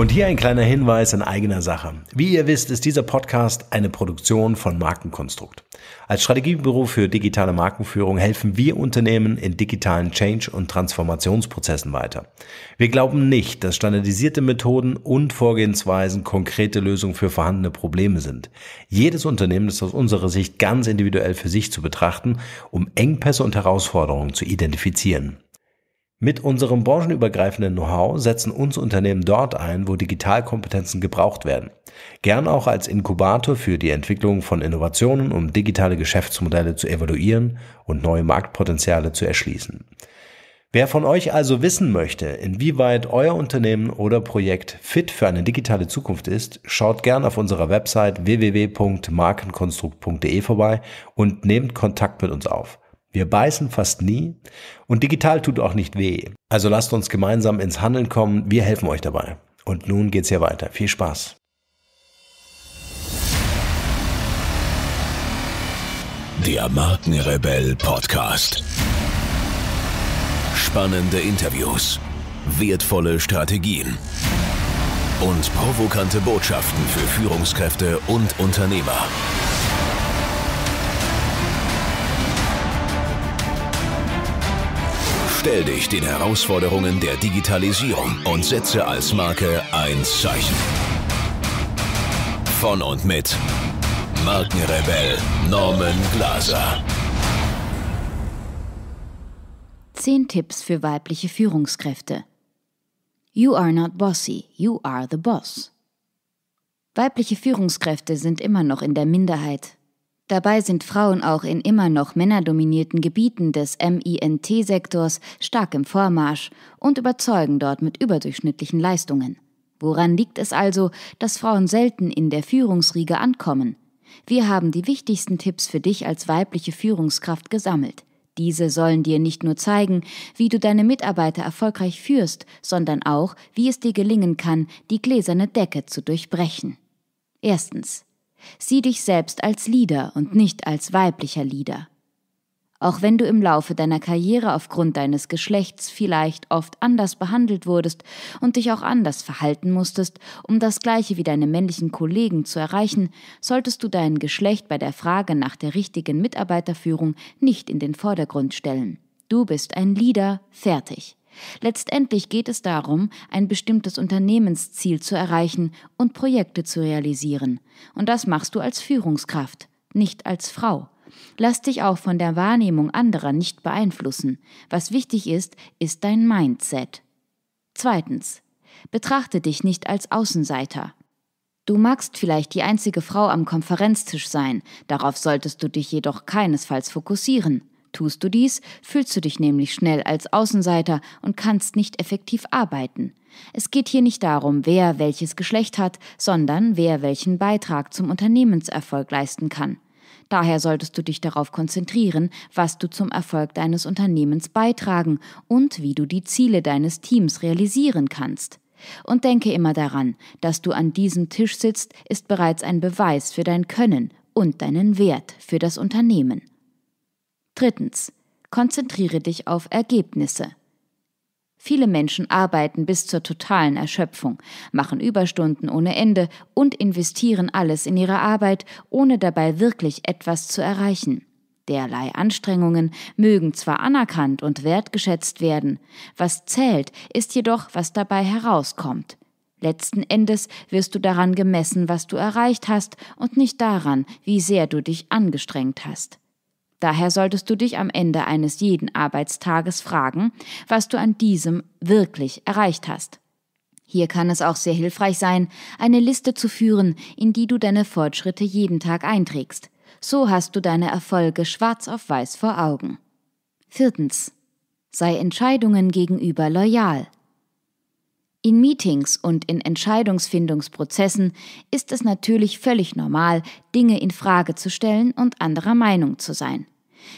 Und hier ein kleiner Hinweis in eigener Sache. Wie ihr wisst, ist dieser Podcast eine Produktion von Markenkonstrukt. Als Strategiebüro für digitale Markenführung helfen wir Unternehmen in digitalen Change- und Transformationsprozessen weiter. Wir glauben nicht, dass standardisierte Methoden und Vorgehensweisen konkrete Lösungen für vorhandene Probleme sind. Jedes Unternehmen ist aus unserer Sicht ganz individuell für sich zu betrachten, um Engpässe und Herausforderungen zu identifizieren. Mit unserem branchenübergreifenden Know-how setzen uns Unternehmen dort ein, wo Digitalkompetenzen gebraucht werden. Gern auch als Inkubator für die Entwicklung von Innovationen, um digitale Geschäftsmodelle zu evaluieren und neue Marktpotenziale zu erschließen. Wer von euch also wissen möchte, inwieweit euer Unternehmen oder Projekt fit für eine digitale Zukunft ist, schaut gern auf unserer Website www.markenkonstrukt.de vorbei und nehmt Kontakt mit uns auf. Wir beißen fast nie und digital tut auch nicht weh. Also lasst uns gemeinsam ins Handeln kommen, wir helfen euch dabei. Und nun geht's hier weiter. Viel Spaß. Der Markenrebell Podcast. Spannende Interviews, wertvolle Strategien und provokante Botschaften für Führungskräfte und Unternehmer. Stell dich den Herausforderungen der Digitalisierung und setze als Marke ein Zeichen. Von und mit Markenrebell Norman Glaser. Zehn Tipps für weibliche Führungskräfte. You are not bossy, you are the boss. Weibliche Führungskräfte sind immer noch in der Minderheit, Dabei sind Frauen auch in immer noch männerdominierten Gebieten des MINT-Sektors stark im Vormarsch und überzeugen dort mit überdurchschnittlichen Leistungen. Woran liegt es also, dass Frauen selten in der Führungsriege ankommen? Wir haben die wichtigsten Tipps für dich als weibliche Führungskraft gesammelt. Diese sollen dir nicht nur zeigen, wie du deine Mitarbeiter erfolgreich führst, sondern auch, wie es dir gelingen kann, die gläserne Decke zu durchbrechen. Erstens. Sieh dich selbst als Leader und nicht als weiblicher Leader. Auch wenn du im Laufe deiner Karriere aufgrund deines Geschlechts vielleicht oft anders behandelt wurdest und dich auch anders verhalten musstest, um das gleiche wie deine männlichen Kollegen zu erreichen, solltest du dein Geschlecht bei der Frage nach der richtigen Mitarbeiterführung nicht in den Vordergrund stellen. Du bist ein Leader, fertig. Letztendlich geht es darum, ein bestimmtes Unternehmensziel zu erreichen und Projekte zu realisieren. Und das machst du als Führungskraft, nicht als Frau. Lass dich auch von der Wahrnehmung anderer nicht beeinflussen. Was wichtig ist, ist dein Mindset. Zweitens. Betrachte dich nicht als Außenseiter. Du magst vielleicht die einzige Frau am Konferenztisch sein, darauf solltest du dich jedoch keinesfalls fokussieren. Tust du dies, fühlst du dich nämlich schnell als Außenseiter und kannst nicht effektiv arbeiten. Es geht hier nicht darum, wer welches Geschlecht hat, sondern wer welchen Beitrag zum Unternehmenserfolg leisten kann. Daher solltest du dich darauf konzentrieren, was du zum Erfolg deines Unternehmens beitragen und wie du die Ziele deines Teams realisieren kannst. Und denke immer daran, dass du an diesem Tisch sitzt, ist bereits ein Beweis für dein Können und deinen Wert für das Unternehmen. Drittens. Konzentriere dich auf Ergebnisse. Viele Menschen arbeiten bis zur totalen Erschöpfung, machen Überstunden ohne Ende und investieren alles in ihre Arbeit, ohne dabei wirklich etwas zu erreichen. Derlei Anstrengungen mögen zwar anerkannt und wertgeschätzt werden, was zählt, ist jedoch, was dabei herauskommt. Letzten Endes wirst du daran gemessen, was du erreicht hast und nicht daran, wie sehr du dich angestrengt hast. Daher solltest du dich am Ende eines jeden Arbeitstages fragen, was du an diesem wirklich erreicht hast. Hier kann es auch sehr hilfreich sein, eine Liste zu führen, in die du deine Fortschritte jeden Tag einträgst. So hast du deine Erfolge schwarz auf weiß vor Augen. Viertens. Sei Entscheidungen gegenüber loyal. In Meetings und in Entscheidungsfindungsprozessen ist es natürlich völlig normal, Dinge in Frage zu stellen und anderer Meinung zu sein.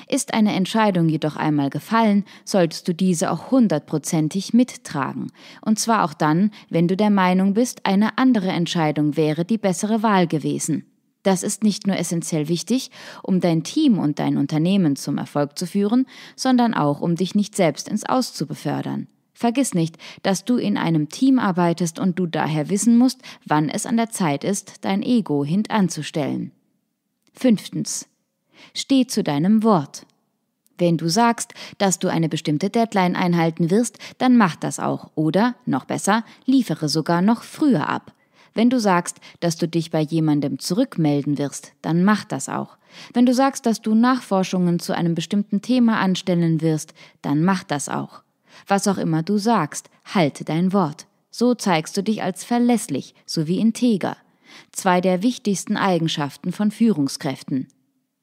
Ist eine Entscheidung jedoch einmal gefallen, solltest du diese auch hundertprozentig mittragen. Und zwar auch dann, wenn du der Meinung bist, eine andere Entscheidung wäre die bessere Wahl gewesen. Das ist nicht nur essentiell wichtig, um dein Team und dein Unternehmen zum Erfolg zu führen, sondern auch, um dich nicht selbst ins Aus zu befördern. Vergiss nicht, dass du in einem Team arbeitest und du daher wissen musst, wann es an der Zeit ist, dein Ego hintanzustellen. Fünftens. Steh zu deinem Wort. Wenn du sagst, dass du eine bestimmte Deadline einhalten wirst, dann mach das auch oder, noch besser, liefere sogar noch früher ab. Wenn du sagst, dass du dich bei jemandem zurückmelden wirst, dann mach das auch. Wenn du sagst, dass du Nachforschungen zu einem bestimmten Thema anstellen wirst, dann mach das auch. Was auch immer du sagst, halte dein Wort. So zeigst du dich als verlässlich sowie integer. Zwei der wichtigsten Eigenschaften von Führungskräften.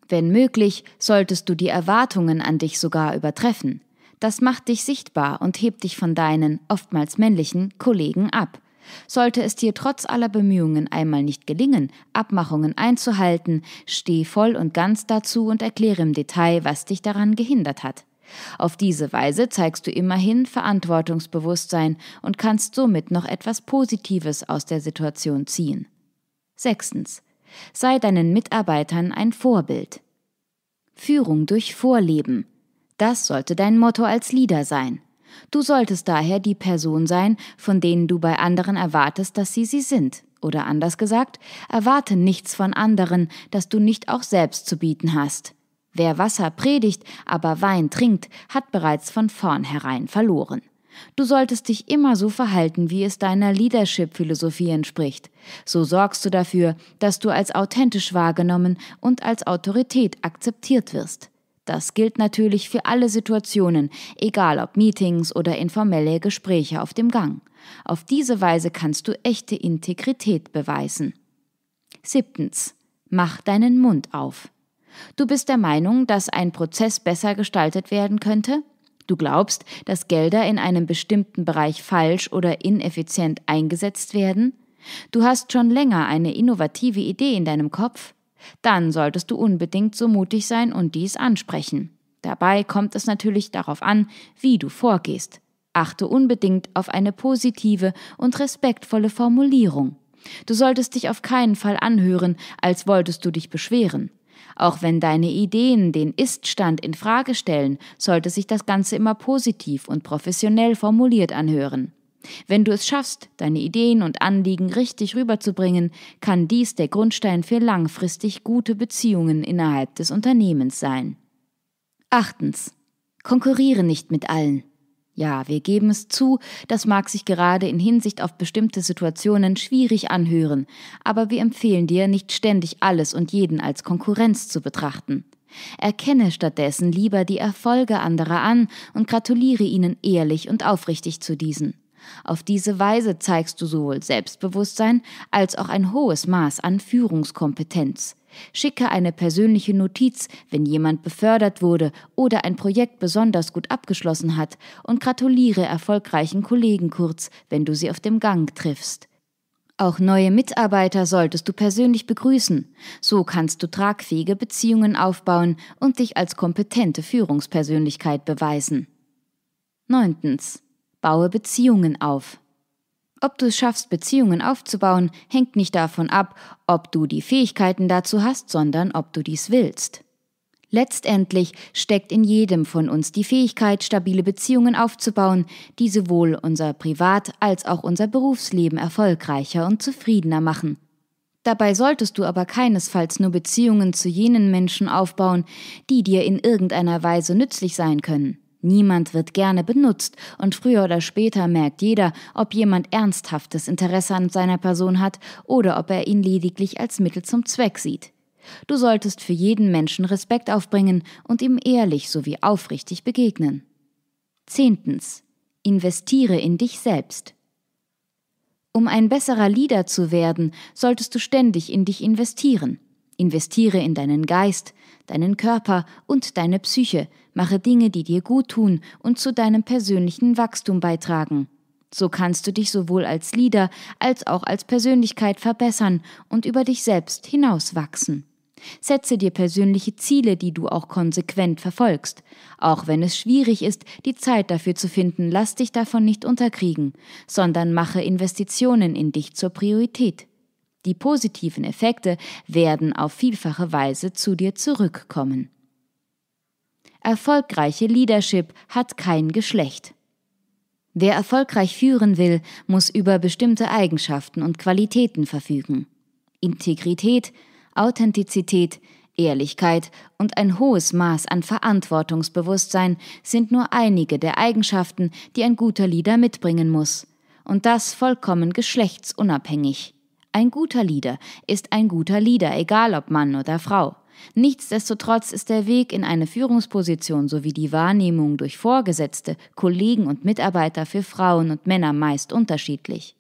Wenn möglich, solltest du die Erwartungen an dich sogar übertreffen. Das macht dich sichtbar und hebt dich von deinen, oftmals männlichen, Kollegen ab. Sollte es dir trotz aller Bemühungen einmal nicht gelingen, Abmachungen einzuhalten, steh voll und ganz dazu und erkläre im Detail, was dich daran gehindert hat. Auf diese Weise zeigst du immerhin Verantwortungsbewusstsein und kannst somit noch etwas Positives aus der Situation ziehen. Sechstens. Sei deinen Mitarbeitern ein Vorbild. Führung durch Vorleben. Das sollte dein Motto als Leader sein. Du solltest daher die Person sein, von denen du bei anderen erwartest, dass sie sie sind. Oder anders gesagt, erwarte nichts von anderen, das du nicht auch selbst zu bieten hast. Wer Wasser predigt, aber Wein trinkt, hat bereits von vornherein verloren. Du solltest dich immer so verhalten, wie es deiner Leadership-Philosophie entspricht. So sorgst du dafür, dass du als authentisch wahrgenommen und als Autorität akzeptiert wirst. Das gilt natürlich für alle Situationen, egal ob Meetings oder informelle Gespräche auf dem Gang. Auf diese Weise kannst du echte Integrität beweisen. Siebtens. Mach deinen Mund auf. Du bist der Meinung, dass ein Prozess besser gestaltet werden könnte? Du glaubst, dass Gelder in einem bestimmten Bereich falsch oder ineffizient eingesetzt werden? Du hast schon länger eine innovative Idee in deinem Kopf? Dann solltest du unbedingt so mutig sein und dies ansprechen. Dabei kommt es natürlich darauf an, wie du vorgehst. Achte unbedingt auf eine positive und respektvolle Formulierung. Du solltest dich auf keinen Fall anhören, als wolltest du dich beschweren. Auch wenn deine Ideen den Ist-Stand in Frage stellen, sollte sich das Ganze immer positiv und professionell formuliert anhören. Wenn du es schaffst, deine Ideen und Anliegen richtig rüberzubringen, kann dies der Grundstein für langfristig gute Beziehungen innerhalb des Unternehmens sein. Achtens. Konkurriere nicht mit allen. Ja, wir geben es zu, das mag sich gerade in Hinsicht auf bestimmte Situationen schwierig anhören, aber wir empfehlen dir, nicht ständig alles und jeden als Konkurrenz zu betrachten. Erkenne stattdessen lieber die Erfolge anderer an und gratuliere ihnen ehrlich und aufrichtig zu diesen. Auf diese Weise zeigst du sowohl Selbstbewusstsein als auch ein hohes Maß an Führungskompetenz. Schicke eine persönliche Notiz, wenn jemand befördert wurde oder ein Projekt besonders gut abgeschlossen hat und gratuliere erfolgreichen Kollegen kurz, wenn du sie auf dem Gang triffst. Auch neue Mitarbeiter solltest du persönlich begrüßen. So kannst du tragfähige Beziehungen aufbauen und dich als kompetente Führungspersönlichkeit beweisen. 9. Baue Beziehungen auf. Ob du es schaffst, Beziehungen aufzubauen, hängt nicht davon ab, ob du die Fähigkeiten dazu hast, sondern ob du dies willst. Letztendlich steckt in jedem von uns die Fähigkeit, stabile Beziehungen aufzubauen, die sowohl unser Privat- als auch unser Berufsleben erfolgreicher und zufriedener machen. Dabei solltest du aber keinesfalls nur Beziehungen zu jenen Menschen aufbauen, die dir in irgendeiner Weise nützlich sein können. Niemand wird gerne benutzt und früher oder später merkt jeder, ob jemand ernsthaftes Interesse an seiner Person hat oder ob er ihn lediglich als Mittel zum Zweck sieht. Du solltest für jeden Menschen Respekt aufbringen und ihm ehrlich sowie aufrichtig begegnen. Zehntens. Investiere in dich selbst. Um ein besserer Leader zu werden, solltest du ständig in dich investieren. Investiere in deinen Geist, deinen Körper und deine Psyche, mache Dinge, die dir gut tun und zu deinem persönlichen Wachstum beitragen. So kannst du dich sowohl als Leader als auch als Persönlichkeit verbessern und über dich selbst hinauswachsen. Setze dir persönliche Ziele, die du auch konsequent verfolgst. Auch wenn es schwierig ist, die Zeit dafür zu finden, lass dich davon nicht unterkriegen, sondern mache Investitionen in dich zur Priorität. Die positiven Effekte werden auf vielfache Weise zu dir zurückkommen. Erfolgreiche Leadership hat kein Geschlecht. Wer erfolgreich führen will, muss über bestimmte Eigenschaften und Qualitäten verfügen. Integrität, Authentizität, Ehrlichkeit und ein hohes Maß an Verantwortungsbewusstsein sind nur einige der Eigenschaften, die ein guter Leader mitbringen muss, und das vollkommen geschlechtsunabhängig. Ein guter Leader ist ein guter Leader, egal ob Mann oder Frau. Nichtsdestotrotz ist der Weg in eine Führungsposition sowie die Wahrnehmung durch Vorgesetzte, Kollegen und Mitarbeiter für Frauen und Männer meist unterschiedlich.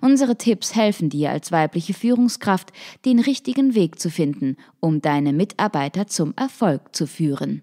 Unsere Tipps helfen dir als weibliche Führungskraft, den richtigen Weg zu finden, um deine Mitarbeiter zum Erfolg zu führen.